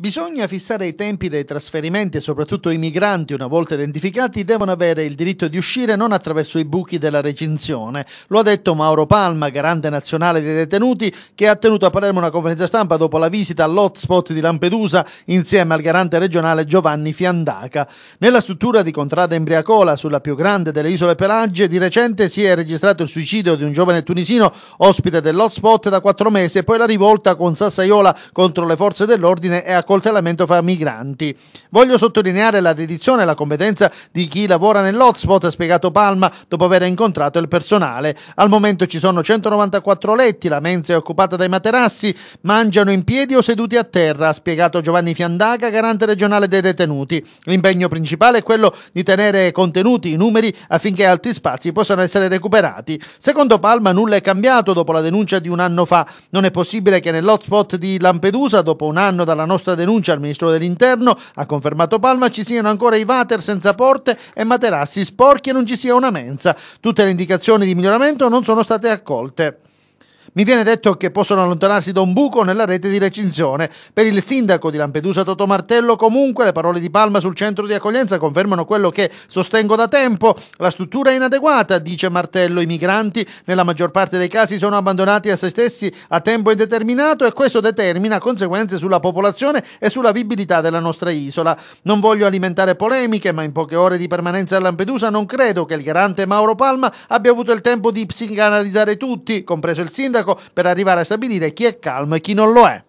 Bisogna fissare i tempi dei trasferimenti e soprattutto i migranti, una volta identificati, devono avere il diritto di uscire non attraverso i buchi della recinzione. Lo ha detto Mauro Palma, garante nazionale dei detenuti, che ha tenuto a Palermo una conferenza stampa dopo la visita all'hotspot di Lampedusa insieme al garante regionale Giovanni Fiandaca. Nella struttura di Contrada Embriacola, sulla più grande delle isole Pelagie, di recente si è registrato il suicidio di un giovane tunisino ospite dell'hotspot da quattro mesi e poi la rivolta con Sassaiola contro le forze dell'ordine e a accoltellamento fra migranti. Voglio sottolineare la dedizione e la competenza di chi lavora nell'hotspot, ha spiegato Palma dopo aver incontrato il personale. Al momento ci sono 194 letti, la mensa è occupata dai materassi, mangiano in piedi o seduti a terra, ha spiegato Giovanni Fiandaga, garante regionale dei detenuti. L'impegno principale è quello di tenere contenuti i numeri affinché altri spazi possano essere recuperati. Secondo Palma nulla è cambiato dopo la denuncia di un anno fa. Non è possibile che nell'hotspot di Lampedusa, dopo un anno dalla nostra denuncia al ministro dell'interno, ha confermato Palma, ci siano ancora i vater senza porte e materassi sporchi e non ci sia una mensa. Tutte le indicazioni di miglioramento non sono state accolte. Mi viene detto che possono allontanarsi da un buco nella rete di recinzione. Per il sindaco di Lampedusa Toto Martello comunque le parole di Palma sul centro di accoglienza confermano quello che sostengo da tempo. La struttura è inadeguata, dice Martello. I migranti nella maggior parte dei casi sono abbandonati a se stessi a tempo indeterminato e questo determina conseguenze sulla popolazione e sulla vivibilità della nostra isola. Non voglio alimentare polemiche, ma in poche ore di permanenza a Lampedusa non credo che il garante Mauro Palma abbia avuto il tempo di psicanalizzare tutti, compreso il sindaco sindaco per arrivare a stabilire chi è calmo e chi non lo è.